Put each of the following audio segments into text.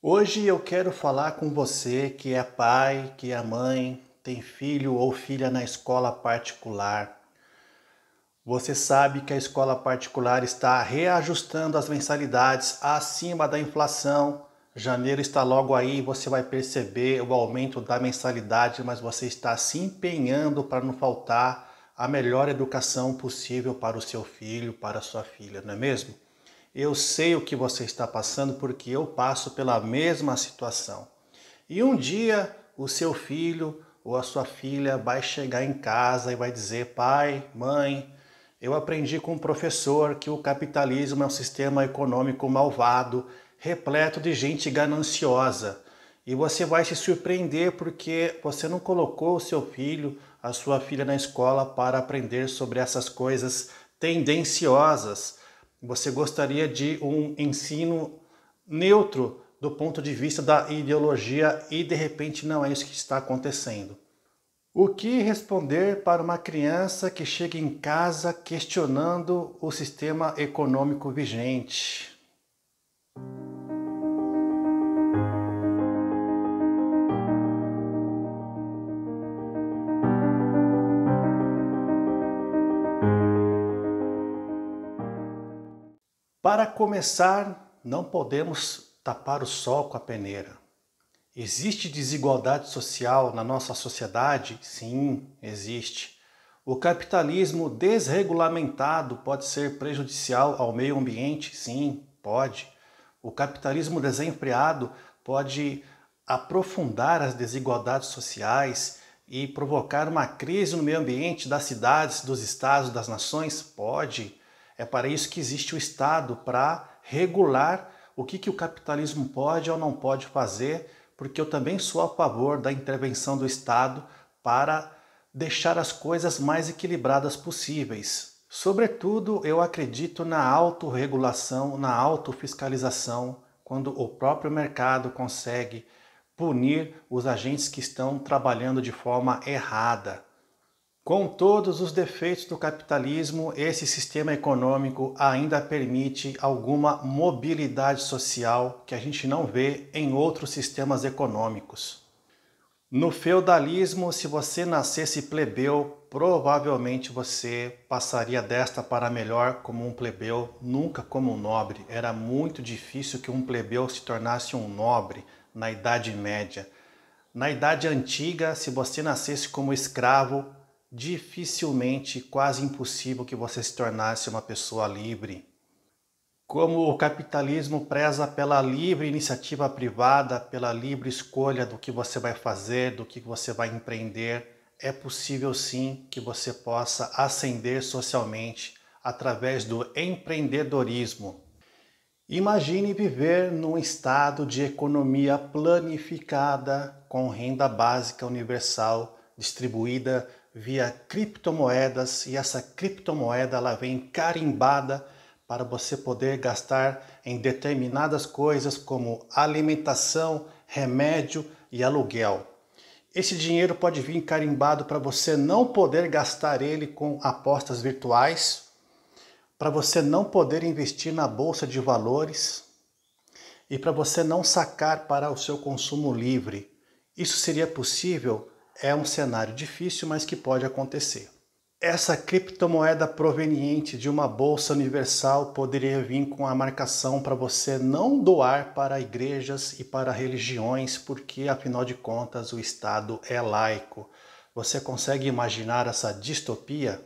Hoje eu quero falar com você que é pai, que é mãe, tem filho ou filha na escola particular. Você sabe que a escola particular está reajustando as mensalidades acima da inflação. Janeiro está logo aí, você vai perceber o aumento da mensalidade, mas você está se empenhando para não faltar a melhor educação possível para o seu filho, para a sua filha, não é mesmo? Eu sei o que você está passando porque eu passo pela mesma situação. E um dia o seu filho ou a sua filha vai chegar em casa e vai dizer: pai, mãe, eu aprendi com um professor que o capitalismo é um sistema econômico malvado, repleto de gente gananciosa. E você vai se surpreender porque você não colocou o seu filho, a sua filha na escola para aprender sobre essas coisas tendenciosas você gostaria de um ensino neutro do ponto de vista da ideologia e de repente não é isso que está acontecendo. O que responder para uma criança que chega em casa questionando o sistema econômico vigente? Para começar, não podemos tapar o sol com a peneira. Existe desigualdade social na nossa sociedade? Sim, existe. O capitalismo desregulamentado pode ser prejudicial ao meio ambiente? Sim, pode. O capitalismo desenfreado pode aprofundar as desigualdades sociais e provocar uma crise no meio ambiente das cidades, dos estados, das nações? Pode. É para isso que existe o Estado para regular o que, que o capitalismo pode ou não pode fazer, porque eu também sou a favor da intervenção do Estado para deixar as coisas mais equilibradas possíveis. Sobretudo, eu acredito na autorregulação, na autofiscalização, quando o próprio mercado consegue punir os agentes que estão trabalhando de forma errada. Com todos os defeitos do capitalismo, esse sistema econômico ainda permite alguma mobilidade social que a gente não vê em outros sistemas econômicos. No feudalismo, se você nascesse plebeu, provavelmente você passaria desta para melhor como um plebeu, nunca como um nobre. Era muito difícil que um plebeu se tornasse um nobre na Idade Média. Na Idade Antiga, se você nascesse como escravo, dificilmente, quase impossível que você se tornasse uma pessoa livre. Como o capitalismo preza pela livre iniciativa privada, pela livre escolha do que você vai fazer, do que você vai empreender, é possível sim que você possa ascender socialmente através do empreendedorismo. Imagine viver num estado de economia planificada com renda básica universal distribuída via criptomoedas e essa criptomoeda ela vem carimbada para você poder gastar em determinadas coisas como alimentação, remédio e aluguel. Esse dinheiro pode vir carimbado para você não poder gastar ele com apostas virtuais, para você não poder investir na bolsa de valores e para você não sacar para o seu consumo livre. Isso seria possível é um cenário difícil, mas que pode acontecer. Essa criptomoeda proveniente de uma bolsa universal poderia vir com a marcação para você não doar para igrejas e para religiões, porque afinal de contas o Estado é laico. Você consegue imaginar essa distopia?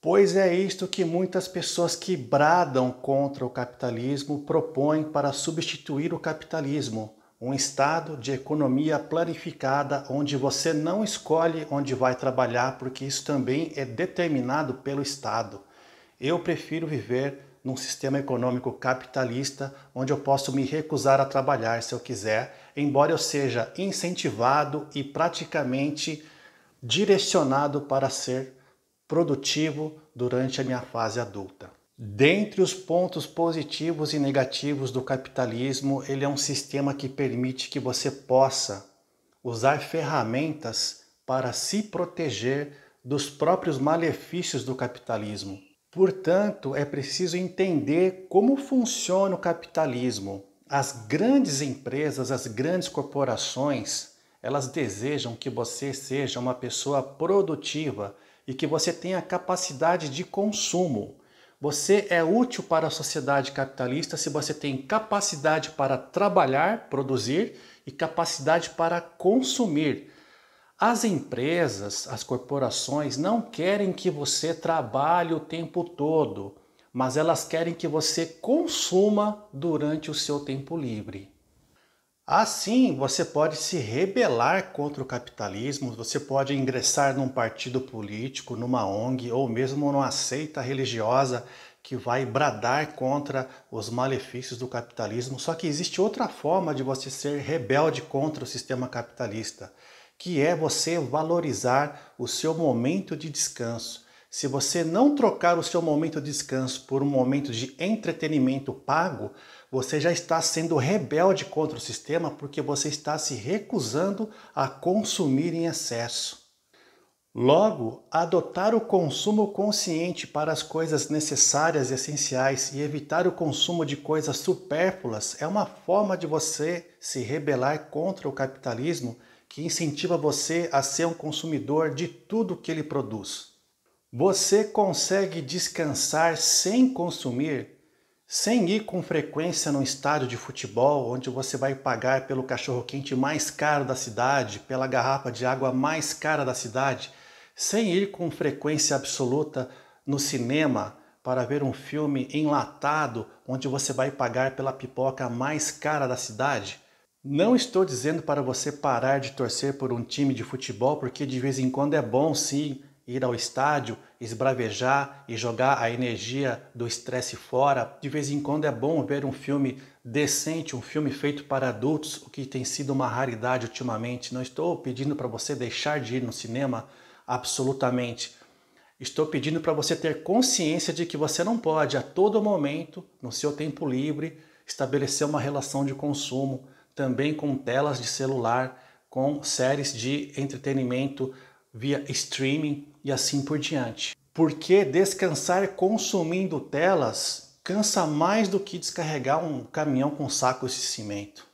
Pois é isto que muitas pessoas que bradam contra o capitalismo propõem para substituir o capitalismo um estado de economia planificada onde você não escolhe onde vai trabalhar, porque isso também é determinado pelo Estado. Eu prefiro viver num sistema econômico capitalista onde eu posso me recusar a trabalhar se eu quiser, embora eu seja incentivado e praticamente direcionado para ser produtivo durante a minha fase adulta. Dentre os pontos positivos e negativos do capitalismo, ele é um sistema que permite que você possa usar ferramentas para se proteger dos próprios malefícios do capitalismo. Portanto, é preciso entender como funciona o capitalismo. As grandes empresas, as grandes corporações, elas desejam que você seja uma pessoa produtiva e que você tenha capacidade de consumo. Você é útil para a sociedade capitalista se você tem capacidade para trabalhar, produzir e capacidade para consumir. As empresas, as corporações não querem que você trabalhe o tempo todo, mas elas querem que você consuma durante o seu tempo livre. Assim, você pode se rebelar contra o capitalismo, você pode ingressar num partido político, numa ONG ou mesmo numa seita religiosa que vai bradar contra os malefícios do capitalismo. Só que existe outra forma de você ser rebelde contra o sistema capitalista, que é você valorizar o seu momento de descanso. Se você não trocar o seu momento de descanso por um momento de entretenimento pago, você já está sendo rebelde contra o sistema porque você está se recusando a consumir em excesso. Logo, adotar o consumo consciente para as coisas necessárias e essenciais e evitar o consumo de coisas supérfluas é uma forma de você se rebelar contra o capitalismo que incentiva você a ser um consumidor de tudo que ele produz. Você consegue descansar sem consumir, sem ir com frequência num estádio de futebol onde você vai pagar pelo cachorro-quente mais caro da cidade, pela garrafa de água mais cara da cidade, sem ir com frequência absoluta no cinema para ver um filme enlatado onde você vai pagar pela pipoca mais cara da cidade? Não estou dizendo para você parar de torcer por um time de futebol, porque de vez em quando é bom sim ir ao estádio, esbravejar e jogar a energia do estresse fora. De vez em quando é bom ver um filme decente, um filme feito para adultos, o que tem sido uma raridade ultimamente. Não estou pedindo para você deixar de ir no cinema absolutamente. Estou pedindo para você ter consciência de que você não pode, a todo momento, no seu tempo livre, estabelecer uma relação de consumo também com telas de celular, com séries de entretenimento via streaming e assim por diante. Porque descansar consumindo telas cansa mais do que descarregar um caminhão com sacos de cimento.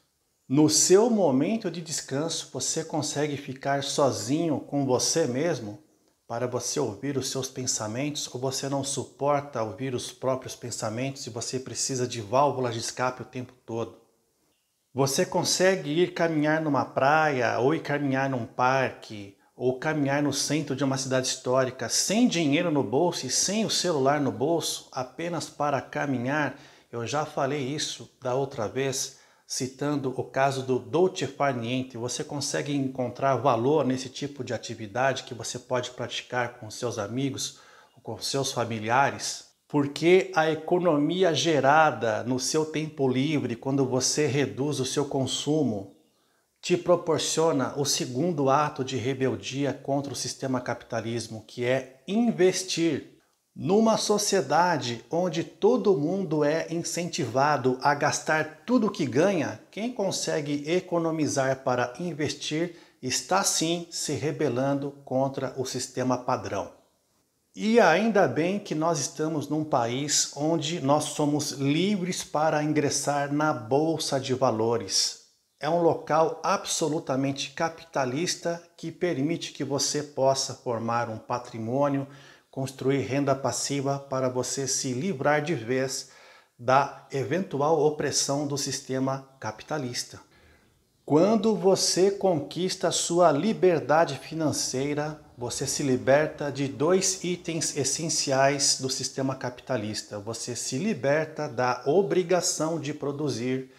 No seu momento de descanso, você consegue ficar sozinho com você mesmo para você ouvir os seus pensamentos ou você não suporta ouvir os próprios pensamentos e você precisa de válvulas de escape o tempo todo. Você consegue ir caminhar numa praia ou ir caminhar num parque ou caminhar no centro de uma cidade histórica sem dinheiro no bolso e sem o celular no bolso, apenas para caminhar, eu já falei isso da outra vez, citando o caso do Dolce Farniente. Você consegue encontrar valor nesse tipo de atividade que você pode praticar com seus amigos ou com seus familiares? Porque a economia gerada no seu tempo livre, quando você reduz o seu consumo, te proporciona o segundo ato de rebeldia contra o sistema capitalismo, que é investir. Numa sociedade onde todo mundo é incentivado a gastar tudo que ganha, quem consegue economizar para investir está sim se rebelando contra o sistema padrão. E ainda bem que nós estamos num país onde nós somos livres para ingressar na bolsa de valores é um local absolutamente capitalista que permite que você possa formar um patrimônio, construir renda passiva para você se livrar de vez da eventual opressão do sistema capitalista. Quando você conquista sua liberdade financeira, você se liberta de dois itens essenciais do sistema capitalista. Você se liberta da obrigação de produzir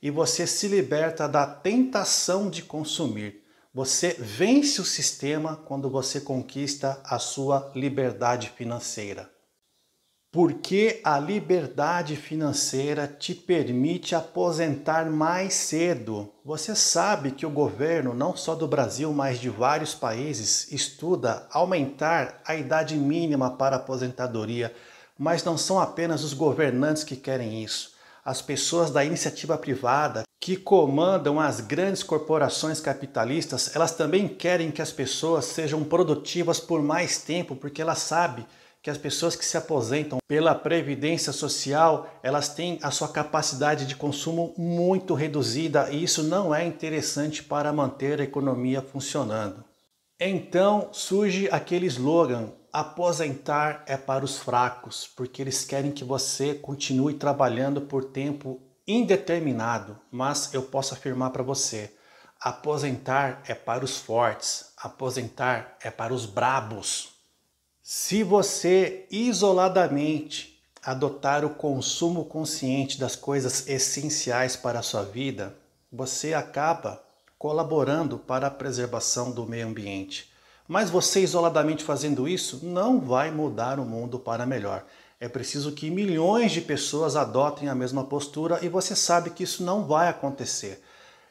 e você se liberta da tentação de consumir. Você vence o sistema quando você conquista a sua liberdade financeira. Porque a liberdade financeira te permite aposentar mais cedo. Você sabe que o governo, não só do Brasil, mas de vários países, estuda aumentar a idade mínima para a aposentadoria. Mas não são apenas os governantes que querem isso as pessoas da iniciativa privada que comandam as grandes corporações capitalistas, elas também querem que as pessoas sejam produtivas por mais tempo, porque elas sabem que as pessoas que se aposentam pela previdência social, elas têm a sua capacidade de consumo muito reduzida e isso não é interessante para manter a economia funcionando. Então surge aquele slogan: aposentar é para os fracos, porque eles querem que você continue trabalhando por tempo indeterminado. Mas eu posso afirmar para você: aposentar é para os fortes, aposentar é para os brabos. Se você isoladamente adotar o consumo consciente das coisas essenciais para a sua vida, você acaba colaborando para a preservação do meio ambiente. Mas você isoladamente fazendo isso não vai mudar o mundo para melhor. É preciso que milhões de pessoas adotem a mesma postura e você sabe que isso não vai acontecer.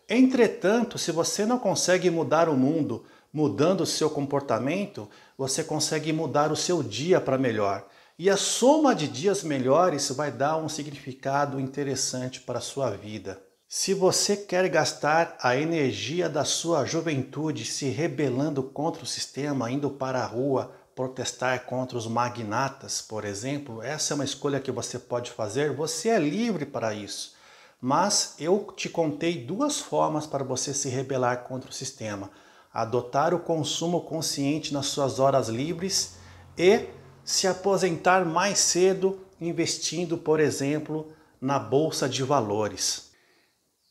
Entretanto, se você não consegue mudar o mundo mudando o seu comportamento, você consegue mudar o seu dia para melhor. E a soma de dias melhores vai dar um significado interessante para a sua vida. Se você quer gastar a energia da sua juventude se rebelando contra o sistema, indo para a rua protestar contra os magnatas, por exemplo, essa é uma escolha que você pode fazer, você é livre para isso. Mas eu te contei duas formas para você se rebelar contra o sistema: adotar o consumo consciente nas suas horas livres e se aposentar mais cedo investindo, por exemplo, na bolsa de valores.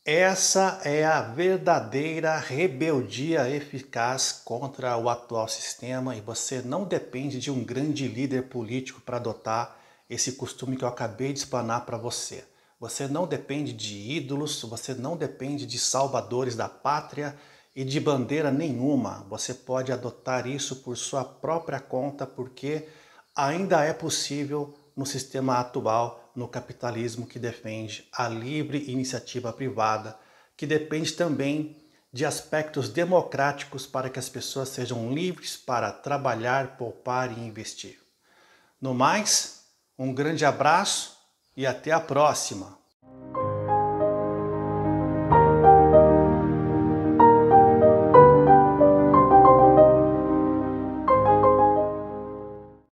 Essa é a verdadeira rebeldia eficaz contra o atual sistema e você não depende de um grande líder político para adotar esse costume que eu acabei de explanar para você. Você não depende de ídolos, você não depende de salvadores da pátria e de bandeira nenhuma. Você pode adotar isso por sua própria conta porque ainda é possível no sistema atual, no capitalismo que defende a livre iniciativa privada, que depende também de aspectos democráticos para que as pessoas sejam livres para trabalhar, poupar e investir. No mais, um grande abraço e até a próxima!